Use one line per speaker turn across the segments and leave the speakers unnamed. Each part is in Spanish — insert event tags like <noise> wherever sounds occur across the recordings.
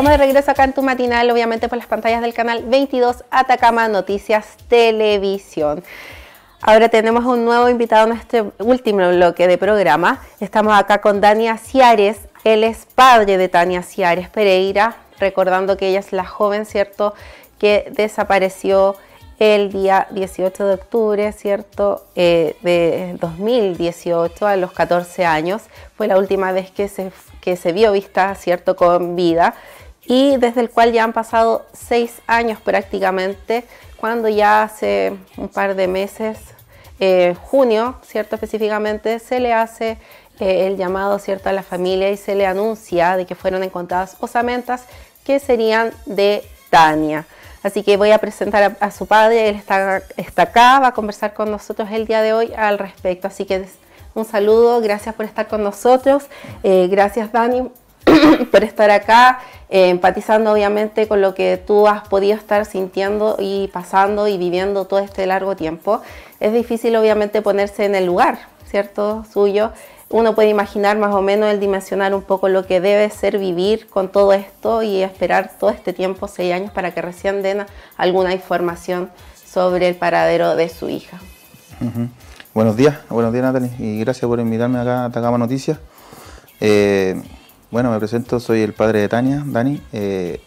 Estamos de regreso acá en tu matinal, obviamente por las pantallas del canal 22 Atacama Noticias Televisión. Ahora tenemos un nuevo invitado en este último bloque de programa. Estamos acá con Dania Ciares. Él es padre de Tania Ciares Pereira, recordando que ella es la joven, ¿cierto?, que desapareció el día 18 de octubre, ¿cierto?, eh, de 2018 a los 14 años. Fue la última vez que se, que se vio vista, ¿cierto?, con vida y desde el cual ya han pasado seis años prácticamente, cuando ya hace un par de meses, eh, junio, ¿cierto? Específicamente, se le hace eh, el llamado, ¿cierto?, a la familia y se le anuncia de que fueron encontradas osamentas que serían de Tania. Así que voy a presentar a, su padre, él está, está, acá, va a conversar con nosotros el día de hoy al respecto. Así que un saludo, gracias por estar con nosotros, eh, gracias Dani <coughs> por estar acá, eh, empatizando obviamente con lo que tú has podido estar sintiendo y pasando y viviendo todo este largo tiempo. Es difícil obviamente ponerse en el lugar, ¿cierto? Suyo. Uno puede imaginar más o menos el dimensionar un poco lo que debe ser vivir con todo esto y esperar todo este tiempo, seis años, para que recién den alguna información sobre el paradero de su hija.
Buenos días, buenos días Natalie, y gracias por invitarme acá a Tacama Noticias. Eh bueno, me presento, soy el padre de Tania, Dani. Eh,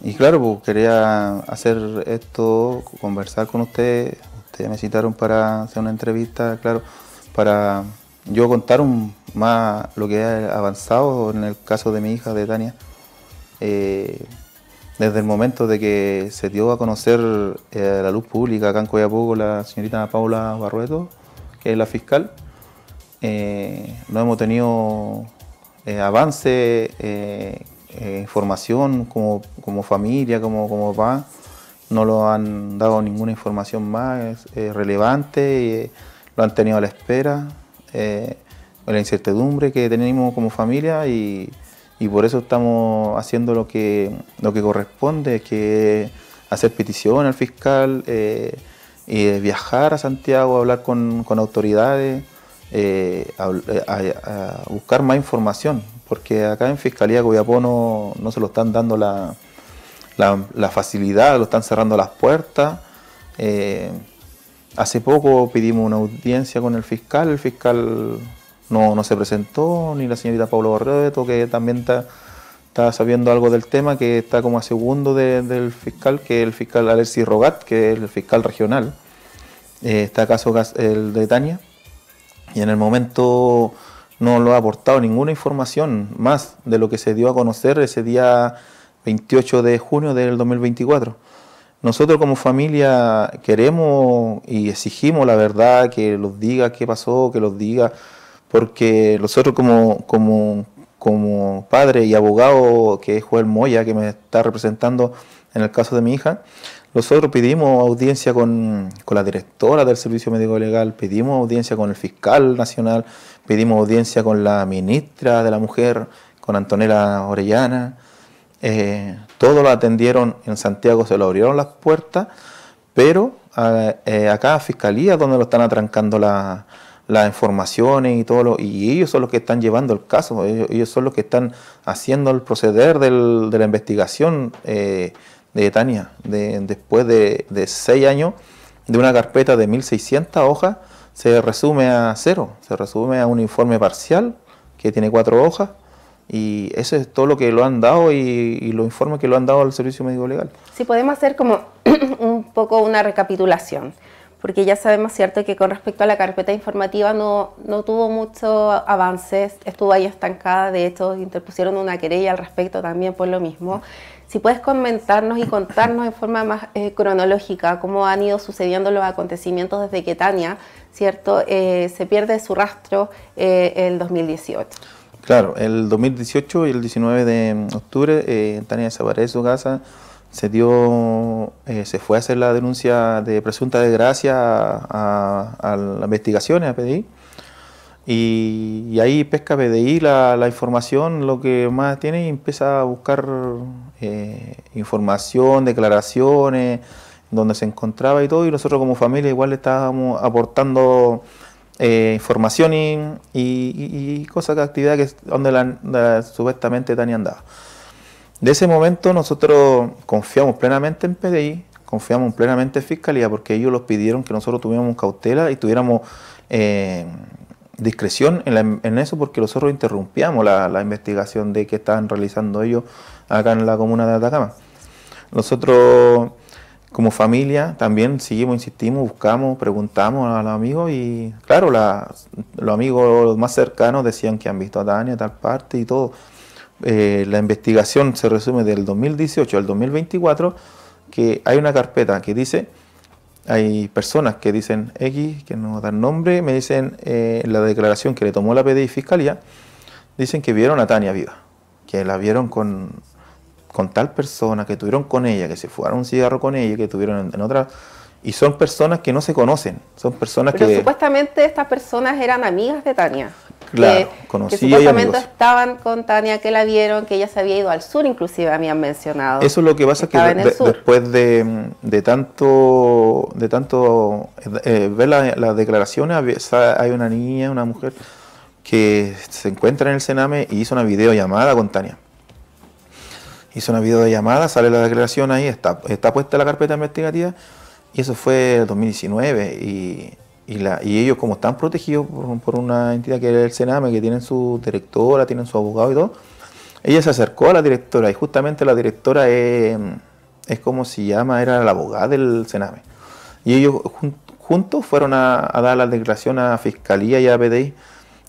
y claro, pues, quería hacer esto, conversar con ustedes. Ustedes me citaron para hacer una entrevista, claro, para yo contar un, más lo que ha avanzado en el caso de mi hija, de Tania. Eh, desde el momento de que se dio a conocer eh, la luz pública acá en Coyapoco la señorita Paula Barrueto, que es la fiscal, no hemos tenido eh, avance, eh, eh, información como, familia, como, como papá. No lo han dado ninguna información más relevante, lo han tenido a la espera, la incertidumbre que tenemos como familia y, por eso estamos haciendo lo que, lo que corresponde, que hacer petición al fiscal, y viajar a Santiago, hablar con, con autoridades, eh, a, buscar más información, porque acá en Fiscalía Coyapó no, no se lo están dando la, la, facilidad, lo están cerrando las puertas. Eh, hace poco pedimos una audiencia con el fiscal, el fiscal no, se presentó, ni la señorita Pablo Barreto, que también está, está sabiendo algo del tema, que está como a segundo del fiscal, que es el fiscal Alexis Rogat, que es el fiscal regional, eh, está acaso el de Tania y en el momento no lo ha aportado ninguna información más de lo que se dio a conocer ese día 28 de junio del 2024. Nosotros como familia queremos y exigimos la verdad, que los diga qué pasó, que los diga, porque nosotros como, como, como padre y abogado, que es Joel Moya, que me está representando en el caso de mi hija, nosotros pedimos audiencia con, la directora del Servicio Médico Legal, pedimos audiencia con el fiscal nacional, pedimos audiencia con la ministra de la Mujer, con Antonella Orellana. Eh, todos lo atendieron en Santiago, se lo abrieron las puertas, pero ah, eh, acá a Fiscalía, donde lo están atrancando las informaciones y todo y ellos son los que están llevando el caso, ellos, son los que están haciendo el proceder de la investigación eh, de Tania, después de, seis años, de una carpeta de 1.600 hojas, se resume a cero, se resume a un informe parcial que tiene cuatro hojas y eso es todo lo que lo han dado y, y los informes que lo han dado al Servicio Médico Legal.
Si podemos hacer como <clears throat> un poco una recapitulación, porque ya sabemos, cierto, que con respecto a la carpeta informativa no, no tuvo muchos avances, estuvo ahí estancada, de hecho interpusieron una querella al respecto también por lo mismo. Si puedes comentarnos y contarnos de forma más eh, cronológica cómo han ido sucediendo los acontecimientos desde que Tania, ¿cierto?, eh, se pierde su rastro eh, el 2018.
Claro, el 2018 y el 19 de octubre Tania desaparece de su casa, se dio, se fue a hacer la denuncia de presunta desgracia a, la investigación, las investigaciones, a PDI. Y, ahí pesca PDI la, información, lo que más tiene, y empieza a buscar eh, información, declaraciones, donde se encontraba y todo, y nosotros como familia igual le estábamos aportando eh, información y, y, y cosas, actividades que, donde la, supuestamente Tania andaba. De ese momento nosotros confiamos plenamente en PDI, confiamos plenamente en Fiscalía, porque ellos los pidieron que nosotros tuviéramos cautela y tuviéramos eh, discreción en, eso porque nosotros interrumpíamos la, investigación de que estaban realizando ellos acá en la comuna de Atacama. Nosotros como familia también seguimos, insistimos, buscamos, preguntamos a los amigos y claro, los amigos más cercanos decían que han visto a a tal parte y todo. Eh, la investigación se resume del 2018 al 2024 que hay una carpeta que dice hay personas que dicen X, que no dan nombre, me dicen eh, la declaración que le tomó la PDI Fiscalía, dicen que vieron a Tania viva, que la vieron con, con tal persona, que tuvieron con ella, que se fueron un cigarro con ella, que tuvieron en, otra... Y son personas que no se conocen, son personas Pero que...
Supuestamente estas personas eran amigas de Tania.
Claro, que, supuestamente
estaban con Tania, que la vieron, que ella se había ido al sur, inclusive me han mencionado. Eso
es lo que pasa que, después de, de, tanto de tanto eh, eh, ver las declaraciones, hay una niña, una mujer que se encuentra en el Sename y hizo una videollamada con Tania. Hizo una videollamada, sale la declaración ahí, está, está puesta la carpeta investigativa y eso fue el 2019 y y, ellos como están protegidos por, una entidad que es el Sename, que tienen su directora, tienen su abogado y todo, ella se acercó a la directora y justamente la directora es, es como se llama, era la abogada del Sename. Y ellos juntos fueron a, dar la declaración a Fiscalía y a PDI,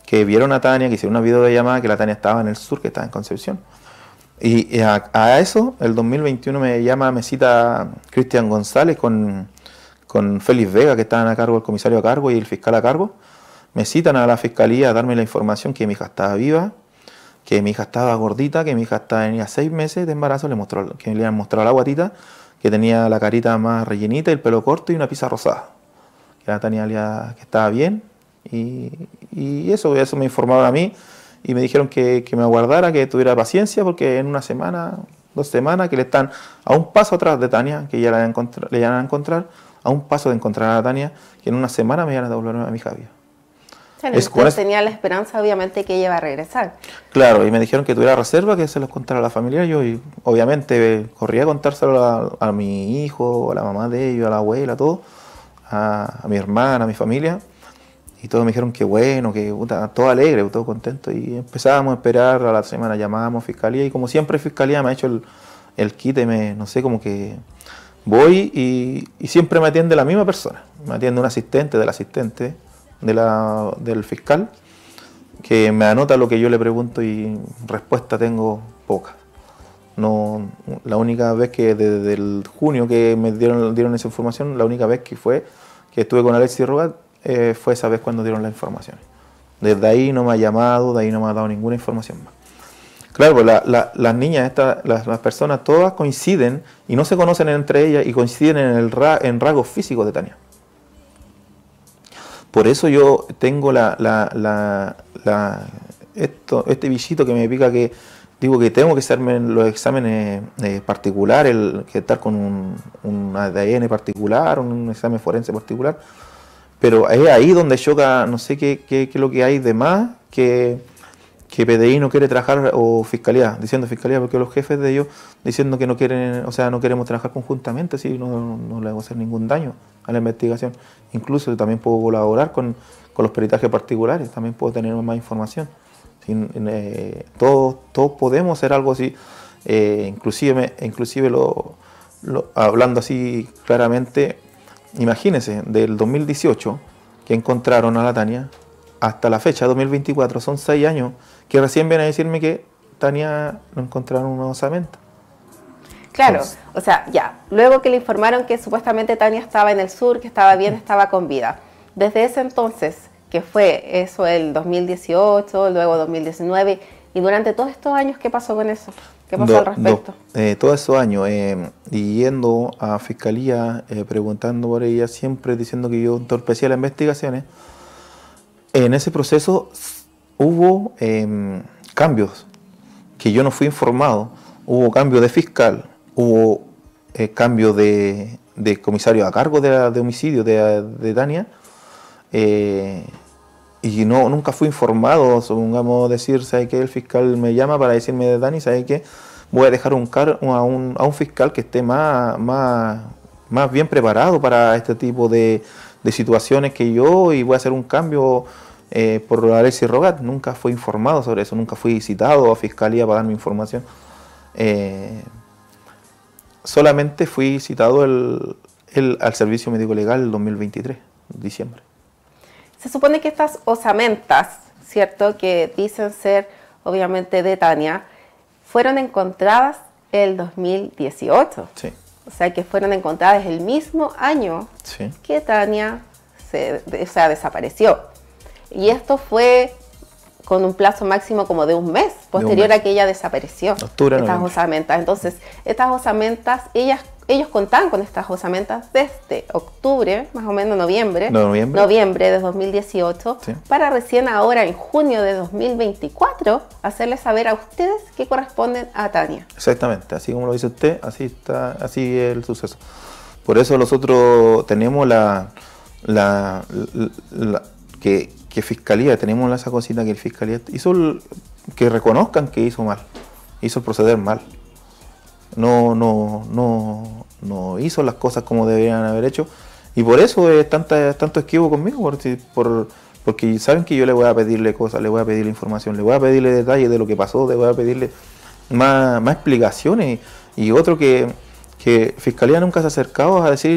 que vieron a Tania, que hicieron una videollamada, que la Tania estaba en el sur, que estaba en Concepción. Y a, eso, el 2021 me llama, me cita Cristian González con, con Félix Vega, que estaban a cargo, el comisario a cargo y el fiscal a cargo, me citan a la fiscalía a darme la información que mi hija estaba viva, que mi hija estaba gordita, que mi hija tenía seis meses de embarazo, le mostró, que le han mostrado la guatita, que tenía la carita más rellenita, el pelo corto y una pizza rosada. Que la tenía que estaba bien. Y, eso, eso me informaron a mí y me dijeron que, me aguardara, que tuviera paciencia, porque en una semana, dos semanas, que le están a un paso atrás de Tania, que ya la, le van a encontrar a un paso de encontrar a Tania, que en una semana me iban a devolver a mi Javier.
Entonces, es, tenía la esperanza, obviamente, que ella iba a regresar.
Claro, y me dijeron que tuviera reserva, que se los contara a la familia. Yo, obviamente, eh, corría a contárselo a, mi hijo, a la mamá de ellos, a la abuela, todo, a, mi hermana, a mi familia. Y todos me dijeron que bueno, que todo alegre, todo contento. Y empezábamos a esperar a la semana, llamábamos a fiscalía. Y como siempre, fiscalía me ha hecho el, el quite, me, no sé, como que voy y, siempre me atiende la misma persona. Me atiende un asistente del asistente del fiscal que me anota lo que yo le pregunto y respuesta tengo poca. No, la única vez que desde el junio que me dieron, esa información, la única vez que fue que estuve con Alexis Rogat eh, fue esa vez cuando dieron las informaciones. Desde ahí no me ha llamado, de ahí no me ha dado ninguna información más. Claro, pues las niñas, las, personas, todas coinciden y no se conocen entre ellas y coinciden en, el en rasgos físicos de Tania. Por eso yo tengo esto, este bichito que me pica que digo que tengo que hacerme los exámenes eh, particulares, el, que estar con un, ADN particular, un examen forense particular, pero es ahí donde choca, no sé qué es lo que hay de más, que que PDI no quiere trabajar o fiscalía, diciendo fiscalía, porque los jefes de ellos diciendo que no quieren, o sea, no queremos trabajar conjuntamente, así no, no, le vamos a hacer ningún daño a la investigación. Incluso también puedo colaborar con, con los peritajes particulares, también puedo tener más información. Eh, todos, todos podemos hacer algo así, eh, inclusive, inclusive lo, hablando así claramente, imagínense, del 2018 que encontraron a la Tania hasta la fecha, 2024, son seis años que recién viene a decirme que Tania no encontraron una osamenta.
Claro, o sea, ya. Luego que le informaron que supuestamente Tania estaba en el sur, que estaba bien, estaba con vida. Desde ese entonces, que fue eso el 2018, luego 2019, y durante todos estos años, ¿qué pasó con eso? ¿Qué pasó al respecto?
Eh, todos esos años, eh, yendo a fiscalía, eh, preguntando por ella, siempre diciendo que yo entorpecía las investigaciones, en ese proceso hubo em, cambios que yo no fui informado, hubo cambio de fiscal, hubo eh, cambio de, comisario a cargo de, homicidio de, Dania eh, y no, nunca fui informado, supongamos decir, ¿sabes que El fiscal me llama para decirme de Dani, ¿sabes qué? Voy a dejar a, un, fiscal que esté más, más, más bien preparado para este tipo de, de situaciones que yo y voy a hacer un cambio eh, por Alexis Rogat. Nunca fui informado sobre eso, nunca fui citado a fiscalía para darme información. Eh, solamente fui citado al servicio médico legal el 2023, diciembre.
Se supone que estas osamentas, ¿cierto?, que dicen ser obviamente de Tania, fueron encontradas el 2018. Sí. O sea, que fueron encontradas el mismo año que Tania se, desapareció. Y esto fue con un plazo máximo como de un mes, posterior a que ella desapareció. estas Entonces, estas osamentas, ellas, ellos contaban con estas osamentas desde octubre, más o menos noviembre, noviembre. noviembre de 2018, para recién ahora, en junio de 2024, hacerles saber a ustedes qué corresponden a Tania.
Exactamente, así como lo dice usted, así está, así es el suceso. Por eso nosotros tenemos la, la, la que que Fiscalía, tenemos esa cosita que el Fiscalía hizo, que reconozcan que hizo mal, hizo el proceder mal. No, no, no, no hizo las cosas como deberían haber hecho. Y por eso es tanta, tanto esquivo conmigo, por, porque saben que yo le voy a pedirle cosas, le voy a pedirle información, le voy a pedirle detalles de lo que pasó, le voy a pedirle más, explicaciones. Y otro que, que Fiscalía nunca se ha acercado a decir,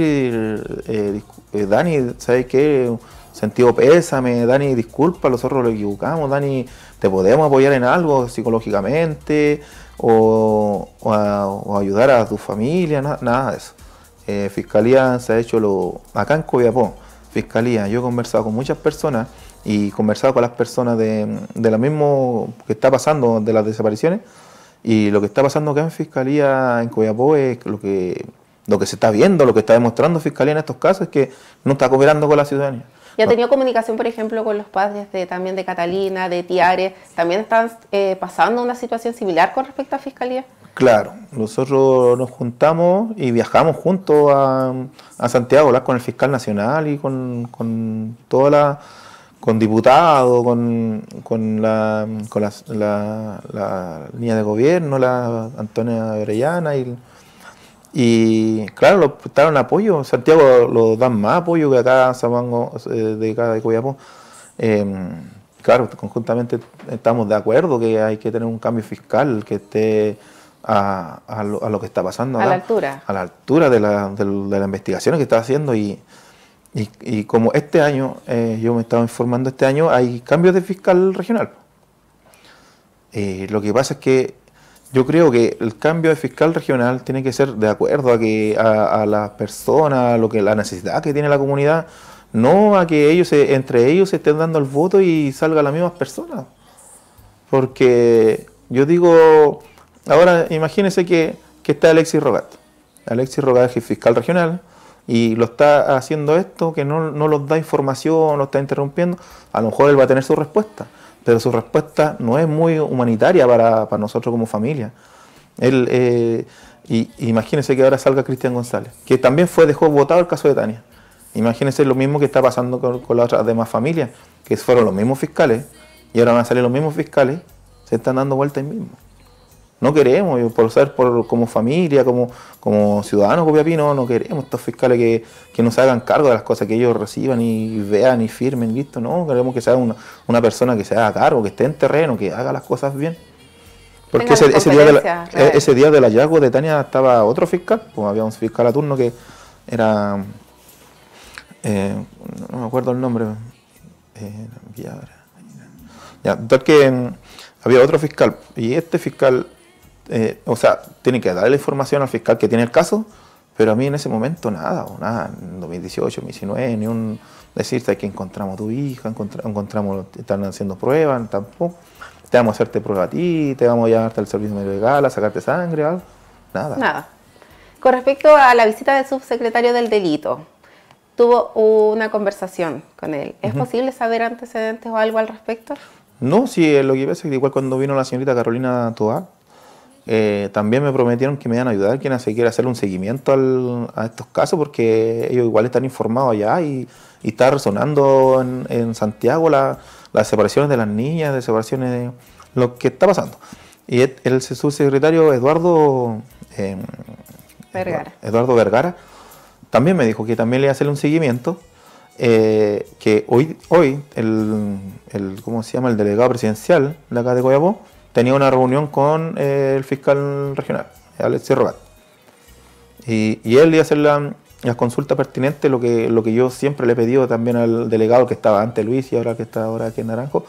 eh, eh, Dani, ¿sabes qué? sentido pésame, Dani, disculpa, nosotros lo equivocamos, Dani, te podemos apoyar en algo psicológicamente o, ayudar a tu familia, nada, de eso. Eh, fiscalía se ha hecho lo. Acá en Coyapó, Fiscalía, yo he conversado con muchas personas y conversado con las personas de, de lo mismo que está pasando, de las desapariciones, y lo que está pasando acá en Fiscalía en Coyapó, es lo que. Lo que se está viendo, lo que está demostrando Fiscalía en estos casos es que no está cooperando con la ciudadanía
ya ha tenido comunicación, por ejemplo, con los padres de, también de Catalina, de Tiare. ¿También están eh, pasando una situación similar con respecto a Fiscalía?
Claro, nosotros nos juntamos y viajamos juntos a, a Santiago, hablar con el fiscal nacional y con, con toda la con diputados, con, la, con la, línea de gobierno, la Antonia Orellana y y claro, lo prestaron apoyo. Santiago lo dan más apoyo que acá, San eh, de cada de em, claro, conjuntamente estamos de acuerdo que hay que tener un cambio fiscal que esté a, lo, que está pasando. a la altura. A la altura de, la, de, las investigaciones que está haciendo. Y, como este año, eh, yo me estaba informando, este año hay cambios de fiscal regional. Eh, lo que pasa es que yo creo que el cambio de fiscal regional tiene que ser de acuerdo a que a, las personas, a lo que la necesidad que tiene la comunidad, no a que ellos entre ellos se estén dando el voto y salgan las mismas personas. Porque yo digo, ahora imagínense que, está Alexis Rogat. Alexis Rogat es fiscal regional y lo está haciendo esto, que no, no los da información, lo está interrumpiendo. A lo mejor él va a tener su respuesta pero su respuesta no es muy humanitaria para, nosotros como familia. Eh, imagínense que ahora salga Cristian González, que también fue dejó votado el caso de Tania. Imagínense lo mismo que está pasando con, las demás familias, que fueron los mismos fiscales, y ahora van a salir los mismos fiscales, se están dando vuelta ahí mismo. No queremos, por ser por, como familia, como, como ciudadanos copiapinos, no queremos estos fiscales que, que nos hagan cargo de las cosas que ellos reciban y vean y firmen, listo, no, queremos que sea una, una persona que se haga cargo, que esté en terreno, que haga las cosas bien. Porque ese, día eh, ese, del hallazgo de Tania estaba otro fiscal, pues había un fiscal a turno que era, eh, no me acuerdo el nombre, eh, mm, había otro fiscal, y este fiscal eh, o sea, tiene que darle la información al fiscal que tiene el caso, pero a mí en ese momento nada, o nada, en 2018, 2019, ni un decirte que encontramos a tu hija, encontramos, están haciendo pruebas, tampoco. Te vamos a hacerte este prueba a ti, te vamos a llevarte al servicio medio legal, a sacarte sangre, algo. Nada.
Nada. Con respecto a la visita del subsecretario del delito, tuvo una conversación con él. ¿Es posible saber antecedentes o algo al respecto?
No, sí, eh, lo que pasa es que igual cuando vino la señorita Carolina Toa, eh, también me prometieron que me iban a ayudar quien se quiere hacer un seguimiento a estos casos porque ellos igual están informados allá y, está resonando en, Santiago las separaciones de las niñas, de separaciones de lo que está pasando. Y el, subsecretario Eduardo em, Vergara. Eduardo Vergara también me dijo que también le iba a hacer un seguimiento. Eh, que hoy, hoy el, ¿cómo se llama? El delegado presidencial de acá de Coyabó tenía una reunión con eh, el fiscal regional, Alexis Robat. Y, y, él iba a hacer las consultas pertinentes, lo que, lo que yo siempre le he pedido también al delegado que estaba antes Luis y ahora que está ahora aquí en Naranjo,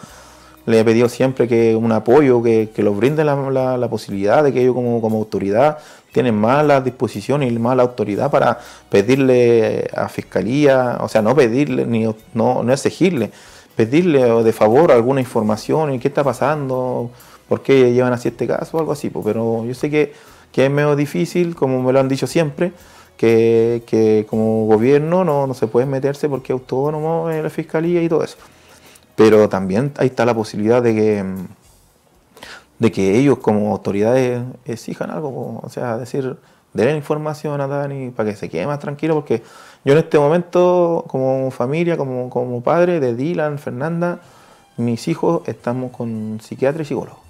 le he pedido siempre que un apoyo, que, que los brinden la, posibilidad de que ellos como, como autoridad tienen más la disposición y más la autoridad para pedirle a fiscalía, o sea, no pedirle ni no, no exigirle, pedirle de favor alguna información y qué está pasando, por qué llevan así este caso o algo así, pero yo sé que, es medio difícil, como me lo han dicho siempre, que, como gobierno no, se puede meterse porque es autónomo en eh, la fiscalía y todo eso. Pero también ahí está la posibilidad de que, de que ellos como autoridades exijan algo, o sea, decir, den información a Dani para que se quede más tranquilo, porque yo en este momento, como familia, como, como padre de Dylan, Fernanda, mis hijos estamos con psiquiatra y psicólogo.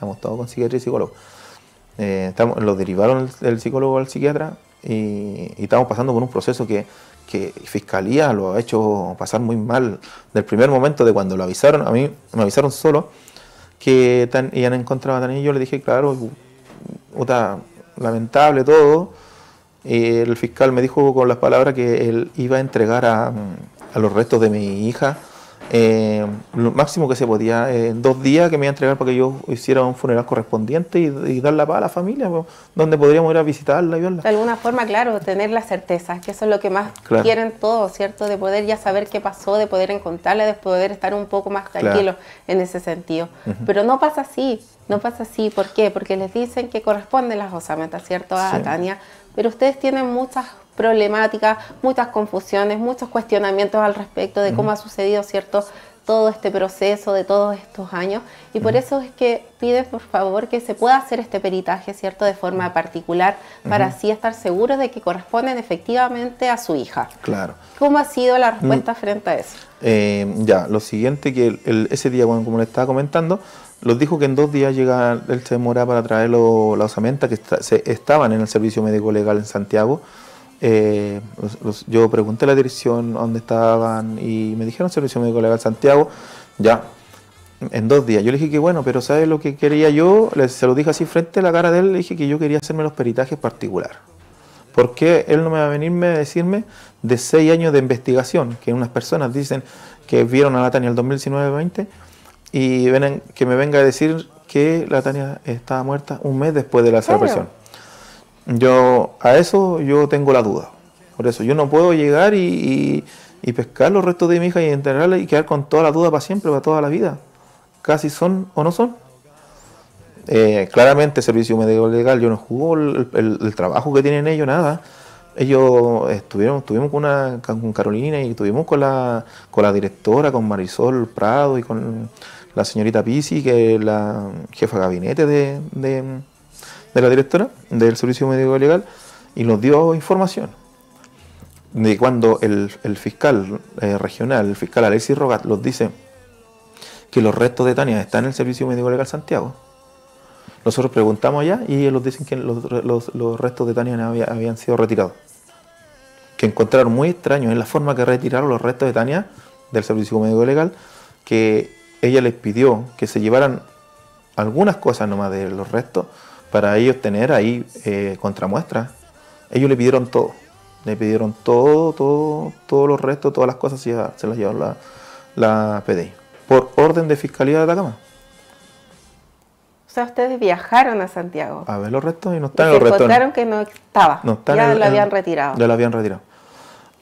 Estamos todos con psiquiatra y psicólogo. lo eh, estamos, lo derivaron del psicólogo al psiquiatra y, estamos pasando por un proceso que, que, Fiscalía lo ha hecho pasar muy mal. Del primer momento de cuando lo avisaron, a mí me avisaron solo que tan, encontrado contra de yo le dije, claro, puta, lamentable todo. el fiscal me dijo con las palabras que él iba a entregar a los restos de mi hija eh, lo máximo que se podía, eh, dos días que me iba a entregar para que yo hiciera un funeral correspondiente y, dar la paz a la familia, donde podríamos ir a visitarla y verla. De
alguna forma, claro, tener la certeza, que eso es lo que más quieren todos, ¿cierto? De poder ya saber qué pasó, de poder encontrarla, de poder estar un poco más tranquilo en ese sentido. Pero no pasa así, no pasa así. ¿Por qué? Porque les dicen que corresponden las osamentas, ¿cierto? A Tania, pero ustedes tienen muchas problemáticas, muchas confusiones, muchos cuestionamientos al respecto de cómo ha sucedido cierto todo este proceso de todos estos años y por eso es que pide por favor que se pueda hacer este peritaje, ¿cierto?, de forma particular para así estar seguros de que corresponden efectivamente a su hija. Claro. ¿Cómo ha sido la mm. respuesta frente a eso?
Eh, ya, lo siguiente que ese día, como le estaba comentando, los dijo que en dos días llega, el se para traer la osamenta que se, estaban en el servicio médico legal en Santiago eh, yo pregunté la dirección dónde estaban y me dijeron Servicio Médico Legal Santiago, ya, en dos días. Yo le dije que bueno, pero ¿sabes lo que quería yo? se lo dije así frente a la cara de él, le dije que yo quería hacerme los peritajes particular. Porque él no me va a venirme a decirme de seis años de investigación, que unas personas dicen que vieron a la Tania el 2019-20 y ven, que me venga a decir que la Tania estaba muerta un mes después de la desaparición. Yo a eso yo tengo la duda. Por eso yo no puedo llegar y, pescar los restos de mi hija y enterrarla y quedar con toda la duda para siempre, para toda la vida. Casi son o no son. Eh, claramente, Servicio Médico Legal, yo no jugo el, trabajo que tienen ellos, nada. Ellos estuvieron, estuvimos con, una, con Carolina y estuvimos con la, con la directora, con Marisol Prado y con la señorita Pisi, que es la jefa de gabinete de, de la directora del Servicio Médico Legal y nos dio información de cuando el, fiscal eh, regional, el fiscal Alexis Rogat, los dice que los restos de Tania están en el Servicio Médico Legal Santiago. Nosotros preguntamos allá y ellos dicen que los, restos de Tania habían sido retirados. Que encontraron muy extraño en la forma que retiraron los restos de Tania del Servicio Médico Legal, que ella les pidió que se llevaran algunas cosas nomás de los restos para ellos tener ahí eh, contramuestras. Ellos le pidieron todo. Le pidieron todo, todo, todos los restos, todas las cosas se las llevaron la, la PDI. Por orden de Fiscalía de Atacama.
O sea, ustedes viajaron a Santiago.
A ver los restos y no están los restos. contaron
que no estaba. ya lo habían retirado. Ya
lo habían retirado.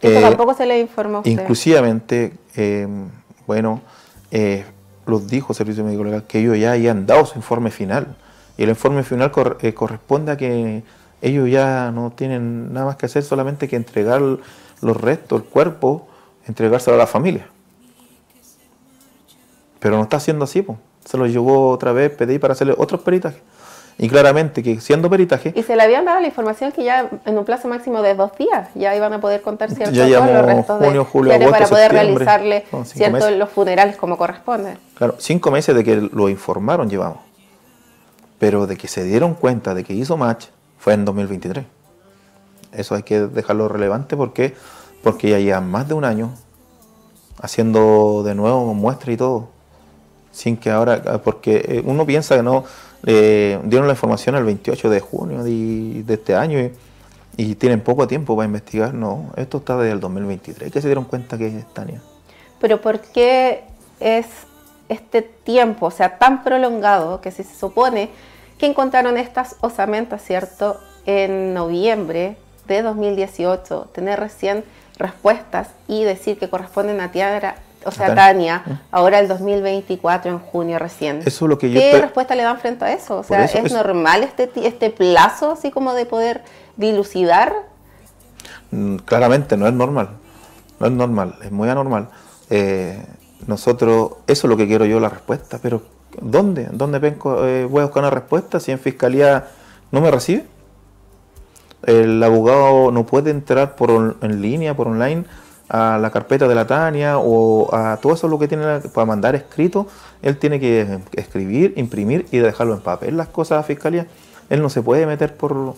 Eh, tampoco
se les informó a
Inclusivamente, eh, bueno, los dijo el Servicio Médico Legal que ellos ya habían dado su informe final y el informe final eh, corresponde a que ellos ya no tienen nada más que hacer, solamente que entregar los restos, el cuerpo, entregárselo a la familia. Pero no está haciendo así, pues. Se lo llevó otra vez, pedí para hacerle otros peritajes. Y claramente que siendo peritaje...
Y se le habían dado la información que ya en un plazo máximo de dos días ya iban a poder contar ciertos ya llamó julio, para poder realizarle ciertos los funerales como corresponde.
Claro, cinco meses de que lo informaron llevamos. Pero de que se dieron cuenta de que hizo match fue en 2023. Eso hay que dejarlo relevante porque, porque ya llevan más de un año haciendo de nuevo muestras y todo. Sin que ahora, ah, porque eh, uno piensa que no, eh, dieron la información el 28 de junio de, este año y, tienen poco tiempo para investigar. No, esto está desde el 2023 ¿Qué se dieron cuenta que es Tania?
Pero ¿por qué es este tiempo o sea tan prolongado que si se supone que encontraron estas osamentas, ¿cierto?, en noviembre de 2018, tener recién respuestas y decir que corresponden a Tiagra, o sea, Tania, mm. ahora el 2024 en junio recién.
¿Qué
respuesta le dan frente a eso? O sea, ¿es normal este, este plazo así como de poder dilucidar?
Mm, claramente no es normal, no es normal, es muy anormal. Eh, nosotros, eso es lo que quiero yo, la respuesta, pero ¿dónde? ¿Dónde vengo, eh, voy a buscar una respuesta si en fiscalía no me recibe? El abogado no puede entrar por en línea, por online, a la carpeta de la Tania o a todo eso lo que tiene para mandar escrito, él tiene que escribir, imprimir y dejarlo en papel las cosas a fiscalía. Él no se puede meter por,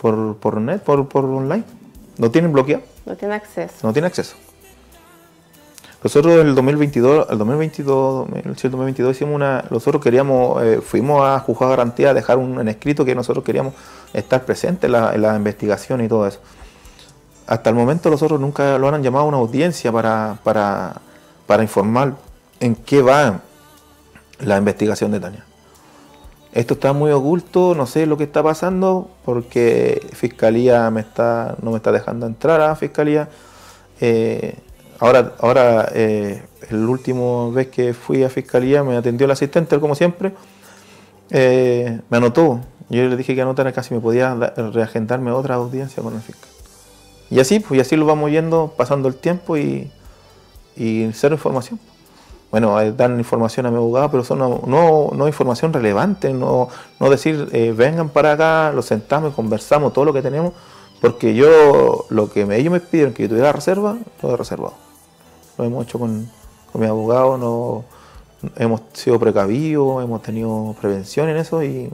por, por net, por, por online. No tiene bloqueado.
No tiene acceso.
No tiene acceso. Nosotros en el 2022, el 2022, 2022 hicimos una, nosotros queríamos, eh, fuimos a juzgar garantía a dejar un, escrito que nosotros queríamos estar presentes en la, investigación y todo eso. Hasta el momento nosotros nunca lo han llamado a una audiencia para, para, informar en qué va la investigación de Tania esto está muy oculto, no sé lo que está pasando, porque Fiscalía me está, no me está dejando entrar a Fiscalía. Eh, Ahora, ahora eh, el último vez que fui a fiscalía me atendió el asistente, como siempre, eh, me anotó. Yo le dije que anotara casi me podía reagendarme otra audiencia con el fiscal. Y así, pues, así lo vamos yendo, pasando el tiempo y, cero información. Bueno, eh, dan información a mi abogado, pero son no, no, información relevante, no, decir, eh, vengan para acá, los sentamos, conversamos todo lo que tenemos, porque yo, lo que ellos me pidieron que yo tuviera reserva, lo he reservado lo hemos hecho con, con abogado, no, hemos sido precavidos, hemos tenido prevención en eso y,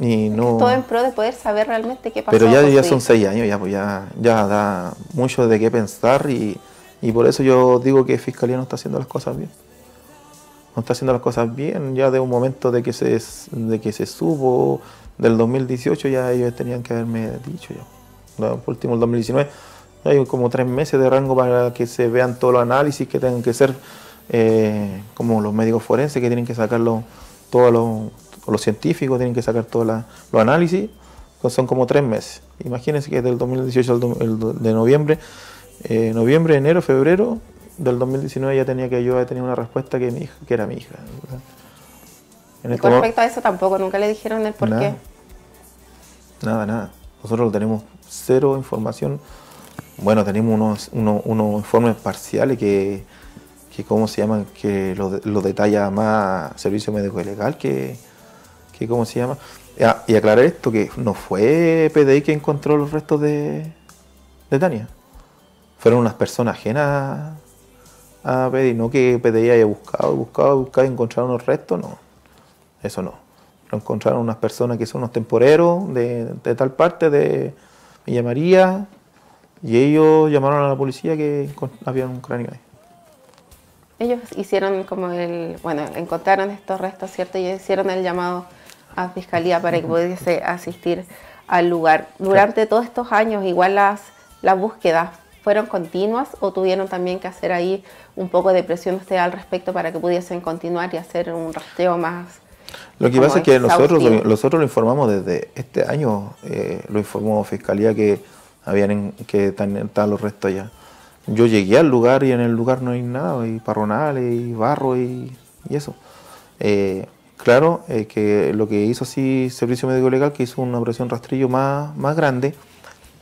y no... Todo en
pro de poder saber realmente qué pasó. Pero ya, pues, ya son seis
años, ya, pues, ya, ya da mucho de qué pensar y, y por eso yo digo que Fiscalía no está haciendo las cosas bien. No está haciendo las cosas bien, ya de un momento de que se, de que se supo, del 2018 ya ellos tenían que haberme dicho ya. Por último, el 2019 hay como tres meses de rango para que se vean todos los análisis que tengan que ser, eh, como los médicos forenses que tienen que sacarlo, todos los, científicos tienen que sacar todos los análisis. Pues son como tres meses. Imagínense que del 2018 al de noviembre, eh, noviembre, enero, febrero del 2019 ya tenía que yo tenía una respuesta que, mi era mi hija. y este con respecto
a eso tampoco, nunca le dijeron el por qué.
Nada, nada. Nosotros tenemos cero información bueno, tenemos unos, informes parciales que, que, ¿cómo se llaman? Que lo, detalla más Servicio Médico Legal que, que ¿cómo se llama? y aclarar esto, que no fue PDI que encontró los restos de, Tania. Fueron unas personas ajenas a PDI, no que PDI haya buscado, buscado, buscado y encontraron unos restos, no. Eso no. Lo encontraron unas personas que son unos temporeros de, de tal parte de Villa María, y ellos llamaron a la policía que había un cráneo ahí.
Ellos hicieron como el, bueno, encontraron estos restos, ¿cierto? Y hicieron el llamado a fiscalía para que pudiese asistir al lugar. Durante todos estos años, igual las, las búsquedas fueron continuas o tuvieron también que hacer ahí un poco de presión al respecto para que pudiesen continuar y hacer un rastreo más.
Lo que pasa es que nosotros, nosotros lo informamos desde este año, eh, lo informó Fiscalía que habían que estar los restos allá. Yo llegué al lugar y en el lugar no hay nada, hay parronales, y barro y, eso. Eh, claro eh, que lo que hizo así Servicio Médico Legal, que hizo una operación rastrillo más, más grande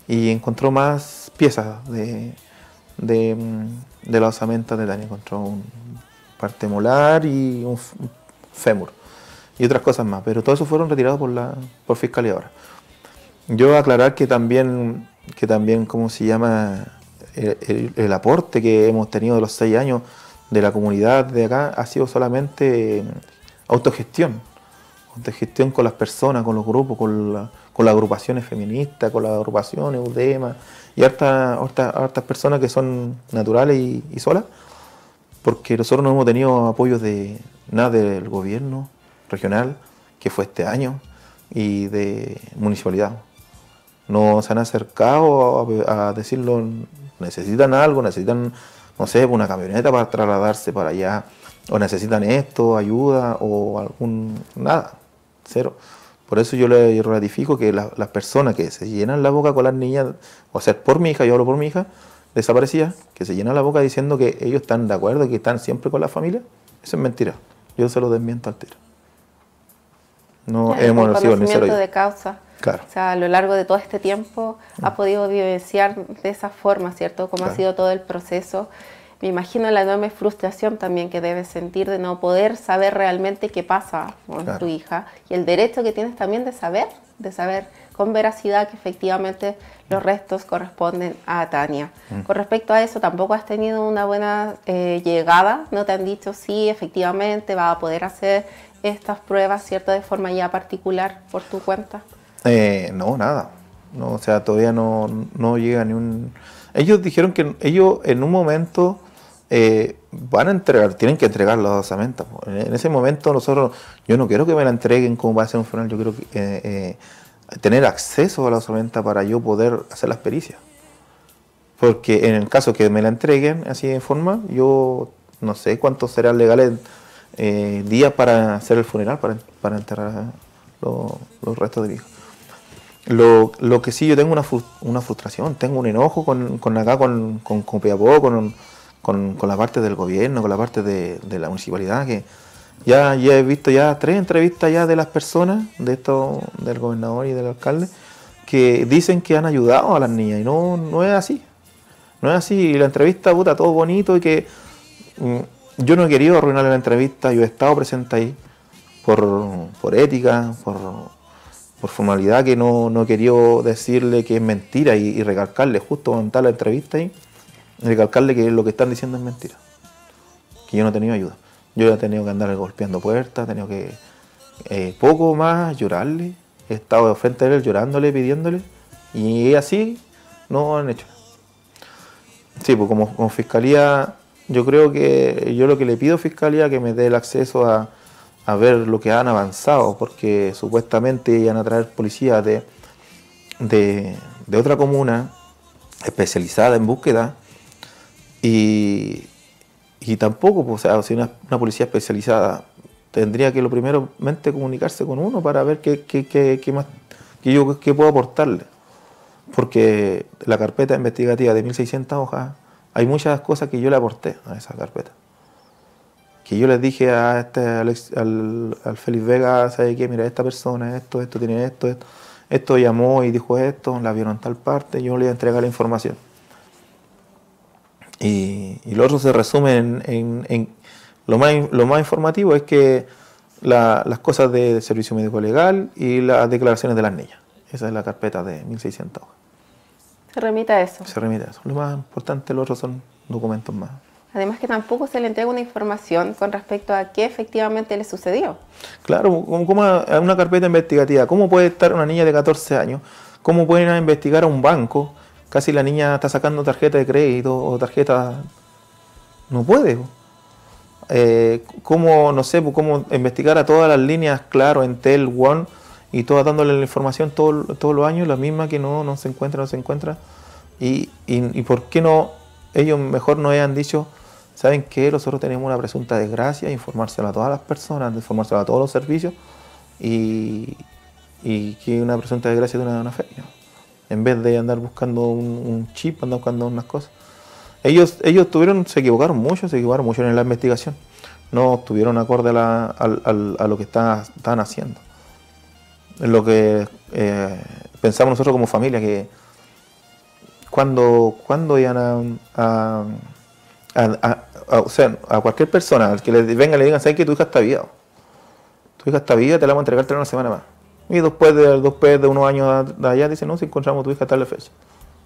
y encontró más piezas de, mm, la osamenta de Dani. Encontró un parte molar y un fémur y otras cosas más, pero todo eso fueron retirados por, la, por Fiscalía ahora. Yo aclarar que también que también, ¿cómo se llama? El, aporte que hemos tenido de los seis años de la comunidad de acá ha sido solamente mm, autogestión, autogestión con las personas, con los grupos, con, con las agrupaciones feministas, con las agrupaciones UDEMA y a harta, personas que son naturales y, solas, porque nosotros no hemos tenido apoyo de nada del gobierno regional, que fue este año, y de municipalidad no se han acercado a, decirlo, necesitan algo, necesitan, no sé, una camioneta para trasladarse para allá, o necesitan esto, ayuda, o algún, nada, cero. Por eso yo le ratifico que las personas que se llenan la boca con las niñas, o sea, por mi hija, yo hablo por mi hija, desaparecía que se llenan la boca diciendo que ellos están de acuerdo, que están siempre con la familia, eso es mentira. Yo se lo desmiento al tiro. No hemos sido ni de causa. Claro.
O sea, a lo largo de todo este tiempo mm. ha podido vivenciar de esa forma, ¿cierto? Cómo ha sido todo el proceso. Me imagino la enorme frustración también que debes sentir de no poder saber realmente qué pasa con tu hija y el derecho que tienes también de saber, de saber con veracidad que efectivamente los mm. restos corresponden a Tania. Mm. Con respecto a eso, tampoco has tenido una buena eh, llegada, no te han dicho si efectivamente va a poder hacer estas pruebas, ¿cierto? De forma ya particular por tu cuenta.
Eh, no, nada. No, o sea, todavía no, llega ni un... Ellos dijeron que ellos en un momento eh, van a entregar, tienen que entregar las osamentas. En ese momento nosotros, yo no quiero que me la entreguen como va a ser un funeral, yo quiero eh, tener acceso a la osamenta para yo poder hacer las pericias. Porque en el caso que me la entreguen así de forma, yo no sé cuántos serán legales días para hacer el funeral, para, enterrar los, los restos de mi lo, que sí, yo tengo una, una frustración, tengo un enojo con, acá, con, con, con con, la parte del gobierno, con la parte de, la municipalidad, que ya, ya, he visto ya tres entrevistas ya de las personas, de esto, del gobernador y del alcalde, que dicen que han ayudado a las niñas, y no, no es así. No es así, y la entrevista, puta, todo bonito, y que mm, yo no he querido arruinar la entrevista, yo he estado presente ahí, por ética, por por formalidad que no, no quería decirle que es mentira y, recalcarle, justo en tal entrevista ahí, recalcarle que lo que están diciendo es mentira, que yo no he tenido ayuda. Yo he tenido que andar golpeando puertas, he tenido que eh, poco más llorarle, he estado de frente a él llorándole, pidiéndole, y así no han hecho Sí, pues como, como fiscalía, yo creo que yo lo que le pido a fiscalía que me dé el acceso a a ver lo que han avanzado, porque supuestamente iban a traer policías de, de, otra comuna especializada en búsqueda y, tampoco, pues, o sea, si una, policía especializada tendría que lo primeramente comunicarse con uno para ver qué, más qué yo qué puedo aportarle. Porque la carpeta investigativa de 1600 hojas, hay muchas cosas que yo le aporté a esa carpeta que yo les dije a este al, Félix Vega, ¿sabe qué? Mira, esta persona, esto, esto, tiene esto, esto, esto llamó y dijo esto, la vieron tal parte, yo le iba a entregar la información. Y, lo otro se resume en, lo, más, informativo es que las cosas de, del servicio médico legal y las declaraciones de las niñas. Esa es la carpeta de 1600 hojas.
Se remite a eso.
Se remite a eso. Lo más importante, lo otro son documentos más.
Además que tampoco se le entrega una información con respecto a qué efectivamente le sucedió.
Claro, como una carpeta investigativa, ¿cómo puede estar una niña de 14 años? ¿Cómo pueden investigar a un banco? Casi la niña está sacando tarjeta de crédito o tarjeta... No puede. Eh, cómo, no sé, cómo investigar a todas las líneas, claro, en TEL, One, y todas dándole la información todos los años, la misma que no, se encuentra, no se encuentra. Y, y, por qué no ellos mejor no hayan dicho, ¿saben qué? Nosotros tenemos una presunta desgracia, informárselo a todas las personas, informárselo a todos los servicios y, que una presunta desgracia de una, una feria. En vez de andar buscando un, chip, andar buscando unas cosas. Ellos, ellos tuvieron, se equivocaron mucho, se equivocaron mucho en la investigación. No estuvieron acorde a, lo que estaban están haciendo. Lo que eh, pensamos nosotros como familia, que cuando, cuando iban a a, a, o sea, a cualquier persona al que le venga le digan, ¿sabes que tu hija está viva? Tu hija está viva, te la vamos a entregar tres una semana más. Y después de, después de unos años de allá, dicen, no, si encontramos tu hija a tal fecha.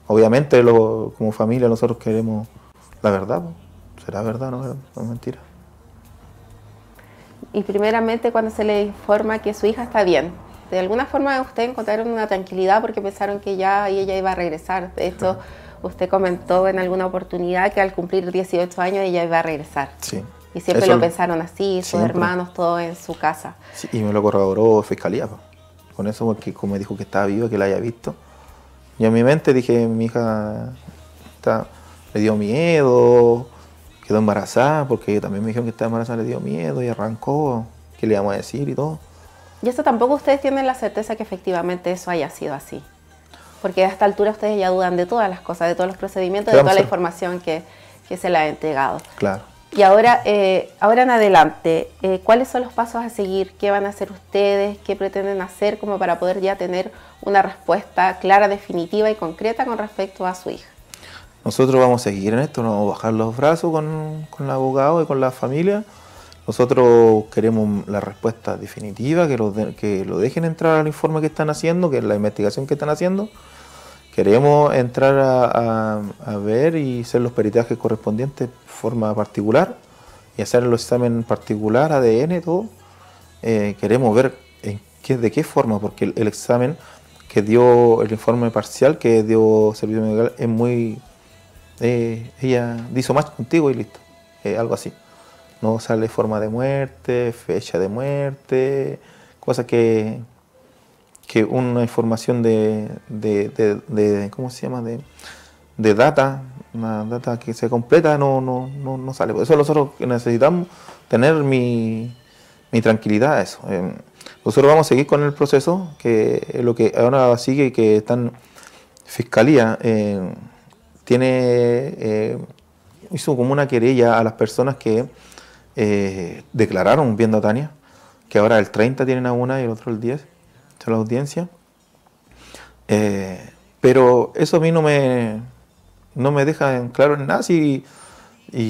Obviamente, lo, como familia, nosotros queremos la verdad. Será verdad, no, no es mentira.
Y primeramente, cuando se le informa que su hija está bien, de alguna forma ustedes encontraron una tranquilidad porque pensaron que ya ella iba a regresar. De esto? Usted comentó en alguna oportunidad que al cumplir 18 años ella iba a regresar. Sí. Y siempre lo pensaron así, sus hermanos, todo en su casa.
Sí, y me lo corroboró Fiscalía. Con eso, porque como dijo que estaba viva, que la haya visto. Yo en mi mente dije, mi hija le dio miedo, quedó embarazada, porque también me dijeron que estaba embarazada, le dio miedo y arrancó, qué le íbamos a decir y todo.
Y eso tampoco ustedes tienen la certeza que efectivamente eso haya sido así porque a esta altura ustedes ya dudan de todas las cosas, de todos los procedimientos, de toda la información que, se les ha entregado. Claro. Y ahora, eh, ahora en adelante, eh, ¿cuáles son los pasos a seguir? ¿Qué van a hacer ustedes? ¿Qué pretenden hacer como para poder ya tener una respuesta clara, definitiva y concreta con respecto a su hija?
Nosotros vamos a seguir en esto, no vamos a bajar los brazos con, con el abogado y con la familia. Nosotros queremos la respuesta definitiva, que lo, que lo dejen entrar al informe que están haciendo, que es la investigación que están haciendo. Queremos entrar a, ver y hacer los peritajes correspondientes de forma particular y hacer los examen particular, ADN, todo. Eh, queremos ver en qué, de qué forma, porque el, examen que dio, el informe parcial que dio Servicio Medical es muy... Eh, ella hizo más contigo y listo, algo así. No sale forma de muerte, fecha de muerte, cosas que, que una información de, ¿cómo se llama? De, data, una data que se completa, no, no, no, no sale. Por eso nosotros necesitamos tener mi, mi tranquilidad eso. Eh, nosotros vamos a seguir con el proceso, que lo que ahora sigue, que están Fiscalía eh, tiene, eh, hizo como una querella a las personas que eh, declararon viendo a Tania, que ahora el 30 tienen a una y el otro el 10, de la audiencia. Eh, pero eso a mí no me, no me deja en claro en nada. y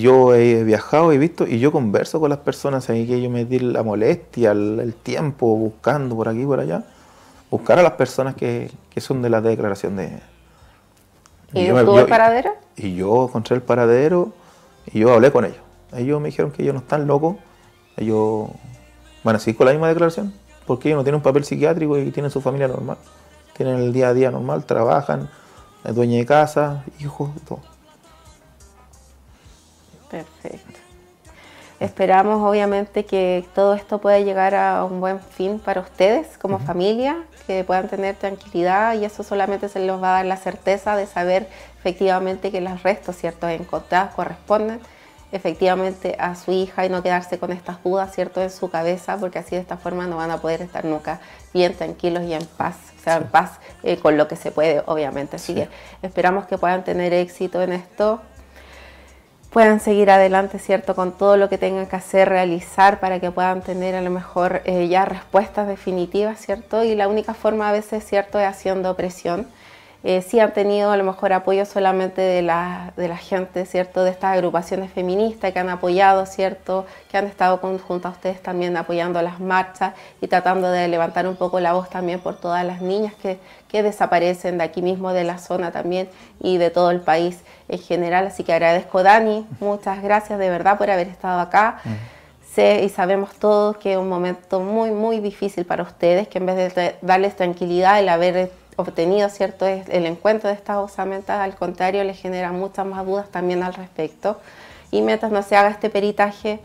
yo he viajado, he visto, y yo converso con las personas ahí que yo me di la molestia, el, tiempo, buscando por aquí, y por allá, buscar a las personas que, son de la declaración de... ¿Y, y yo encontré el paradero y yo hablé con ellos. Ellos me dijeron que ellos no están locos, ellos van a seguir con la misma declaración, porque ellos no tienen un papel psiquiátrico y tienen su familia normal, tienen el día a día normal, trabajan, es dueña de casa, hijos, todo.
Perfecto. Esperamos obviamente que todo esto pueda llegar a un buen fin para ustedes como familia, que puedan tener tranquilidad y eso solamente se les va a dar la certeza de saber efectivamente que los restos ciertos encontrados corresponden efectivamente a su hija y no quedarse con estas dudas, ¿cierto?, en su cabeza, porque así de esta forma no van a poder estar nunca bien tranquilos y en paz, o sea, en paz eh, con lo que se puede, obviamente. Así que esperamos que puedan tener éxito en esto, puedan seguir adelante, ¿cierto? Con todo lo que tengan que hacer, realizar, para que puedan tener a lo mejor eh, ya respuestas definitivas, ¿cierto? Y la única forma a veces, ¿cierto?, es haciendo presión si eh, sí han tenido a lo mejor apoyo solamente de la, de la gente, ¿cierto? De estas agrupaciones feministas que han apoyado, ¿cierto? Que han estado junto a ustedes también apoyando las marchas y tratando de levantar un poco la voz también por todas las niñas que, desaparecen de aquí mismo, de la zona también y de todo el país en general. Así que agradezco, Dani, muchas gracias de verdad por haber estado acá. Mm. y sabemos todos que es un momento muy, muy difícil para ustedes, que en vez de darles tranquilidad, el haber obtenido, ¿cierto? Es el encuentro de estas osamentas, al contrario, le genera muchas más dudas también al respecto. Y mientras no se haga este peritaje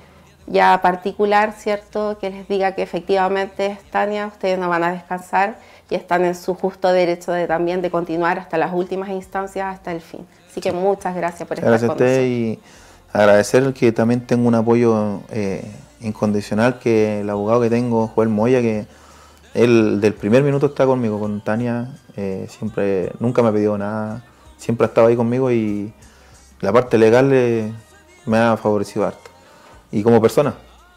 ya particular, ¿cierto? Que les diga que efectivamente Tania, ustedes no van a descansar y están en su justo derecho de también de continuar hasta las últimas instancias, hasta el fin. Así que muchas gracias por estar gracias a nosotros.
y agradecer que también tengo un apoyo eh, incondicional que el abogado que tengo, Joel Moya, que él del primer minuto está conmigo, con Tania, eh, siempre, nunca me ha pedido nada, siempre ha estado ahí conmigo y la parte legal eh, me ha favorecido harto. Y como persona,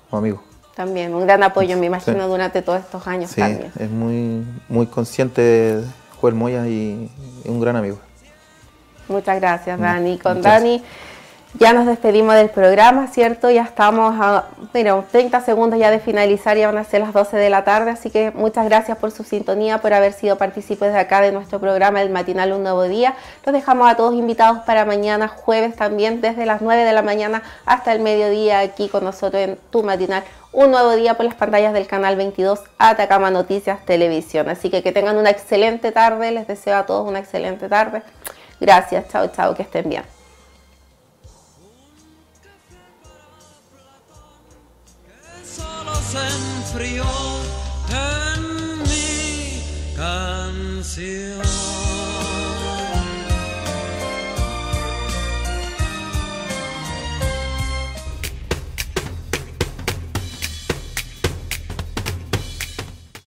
como amigo.
También, un gran apoyo, me imagino, durante todos estos años. Sí, también.
es muy, muy consciente de Joel Moya y, es un gran amigo.
Muchas gracias, Dani. Con Dani. Ya nos despedimos del programa, ¿cierto? Ya estamos a 30 segundos ya de finalizar, ya van a ser las 12 de la tarde, así que muchas gracias por su sintonía, por haber sido partícipes de acá de nuestro programa El Matinal Un Nuevo Día. Los dejamos a todos invitados para mañana, jueves también, desde las 9 de la mañana hasta el mediodía aquí con nosotros en Tu Matinal un nuevo día por las pantallas del canal 22 Atacama Noticias Televisión. Así que que tengan una excelente tarde, les deseo a todos una excelente tarde. Gracias, chao, chao, que estén bien. desenfrió en mi canción.